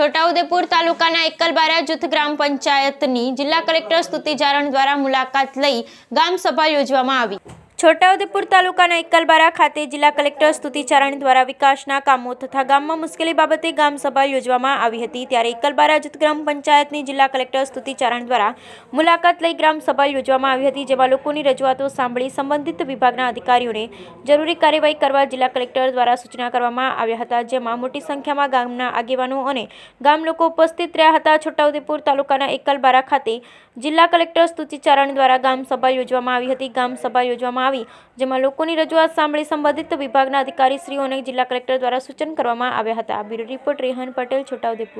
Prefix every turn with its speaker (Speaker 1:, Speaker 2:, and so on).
Speaker 1: છોટાઉદેપુર તાલુકાના એકલબારા જૂથ ગ્રામ પંચાયતની જિલ્લા કલેક્ટર સ્તુતિ જારણ દ્વારા મુલાકાત લઈ ગામ સભા યોજવામાં આવી છોટાઉદેપુર તાલુકાના એકલબારા ખાતે જિલ્લા કલેક્ટર સ્તુતિ ચારાણી દ્વારા વિકાસના કામો તથા ગામમાં મુશ્કેલી બાબતે ગામ સભા યોજવામાં આવી હતી ત્યારે એકલબારા જૂથ ગ્રામ પંચાયતની જિલ્લા કલેક્ટર સ્તુતિ ચારણ દ્વારા મુલાકાત લઈ ગ્રામસભા યોજવામાં આવી હતી જેમાં લોકોની રજૂઆતો સાંભળી સંબંધિત વિભાગના અધિકારીઓને જરૂરી કાર્યવાહી કરવા જિલ્લા કલેક્ટર દ્વારા સૂચના કરવામાં આવ્યા હતા જેમાં મોટી સંખ્યામાં ગામના આગેવાનો અને ગામ લોકો ઉપસ્થિત રહ્યા હતા છોટાઉદેપુર તાલુકાના એકલબારા ખાતે જિલ્લા કલેક્ટર સ્તુતિ ચારણ દ્વારા સભા યોજવામાં આવી હતી ગામ સભા યોજવામાં આવી જેમાં લોકોની રજૂઆત સાંભળી સંબંધિત વિભાગના અધિકારીશ્રીઓને જિલ્લા કલેક્ટર દ્વારા સૂચન કરવામાં આવ્યા હતા બ્યુરો રિપોર્ટ રેહન પટેલ છોટાઉદેપુર